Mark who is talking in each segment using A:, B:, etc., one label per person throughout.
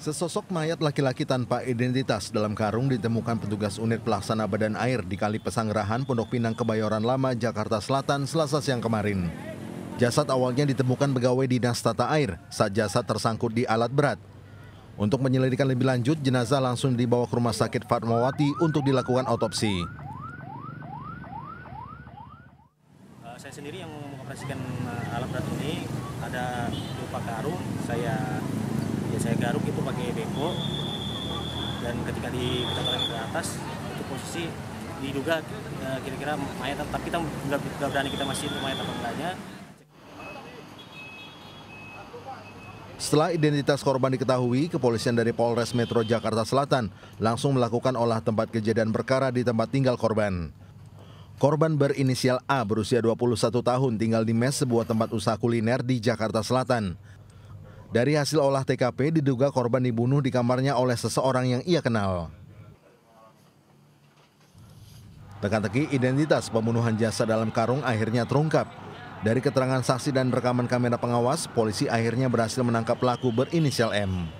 A: Sesosok mayat laki-laki tanpa identitas dalam karung ditemukan petugas unit pelaksana badan air di Kali Pesanggerahan, Pondok Pinang, Kebayoran Lama, Jakarta Selatan, Selasa siang kemarin. Jasad awalnya ditemukan pegawai dinas tata air saat jasad tersangkut di alat berat. Untuk menyelidikan lebih lanjut, jenazah langsung dibawa ke rumah sakit Fatmawati untuk dilakukan otopsi.
B: Eh, saya sendiri yang mengoperasikan eh, alat berat ini, ada lupa karung, saya saya garuk itu pakai beko dan ketika di kita ke atas itu posisi diduga eh, kira-kira mayat tapi kita nggak berani kita masih mayat apa enggaknya
A: Setelah identitas korban diketahui, kepolisian dari Polres Metro Jakarta Selatan langsung melakukan olah tempat kejadian perkara di tempat tinggal korban. Korban berinisial A berusia 21 tahun tinggal di mes sebuah tempat usaha kuliner di Jakarta Selatan. Dari hasil olah TKP, diduga korban dibunuh di kamarnya oleh seseorang yang ia kenal. Teka-teki identitas pembunuhan jasa dalam karung akhirnya terungkap. Dari keterangan saksi dan rekaman kamera pengawas, polisi akhirnya berhasil menangkap pelaku berinisial M.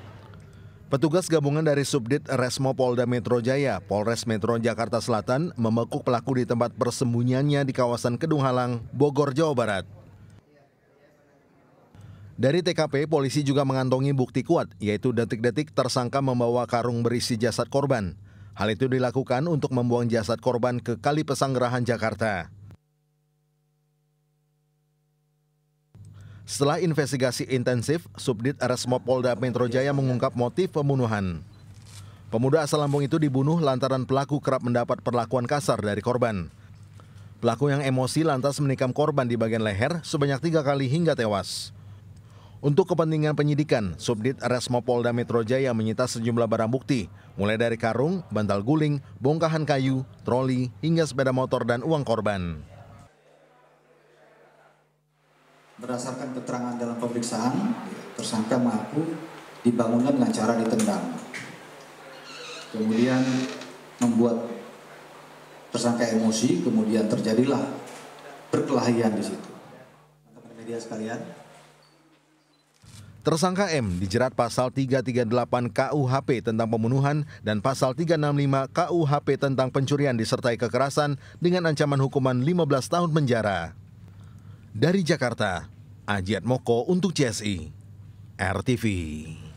A: Petugas gabungan dari Subdit Resmo Polda Metro Jaya, Polres Metro Jakarta Selatan, membekuk pelaku di tempat persembunyiannya di kawasan Kedung Halang, Bogor, Jawa Barat. Dari TKP, polisi juga mengantongi bukti kuat, yaitu detik-detik tersangka membawa karung berisi jasad korban. Hal itu dilakukan untuk membuang jasad korban ke Kali Pesanggerahan, Jakarta. Setelah investigasi intensif, Subdit Resmo Polda Metro Jaya mengungkap motif pembunuhan. Pemuda asal Lampung itu dibunuh lantaran pelaku kerap mendapat perlakuan kasar dari korban. Pelaku yang emosi lantas menikam korban di bagian leher sebanyak tiga kali hingga tewas. Untuk kepentingan penyidikan, Subdit Resmo Polda Metro Jaya menyita sejumlah barang bukti, mulai dari karung, bantal guling, bongkahan kayu, troli, hingga sepeda motor dan uang korban.
C: Berdasarkan keterangan dalam pemeriksaan, tersangka mengaku dibangunkan dengan cara ditendang. Kemudian membuat tersangka emosi, kemudian terjadilah perkelahian di situ. Media sekalian,
A: Tersangka M dijerat pasal 338 KUHP tentang pembunuhan dan pasal 365 KUHP tentang pencurian disertai kekerasan dengan ancaman hukuman 15 tahun penjara. Dari Jakarta, Ajiat Moko untuk CSI. RTV.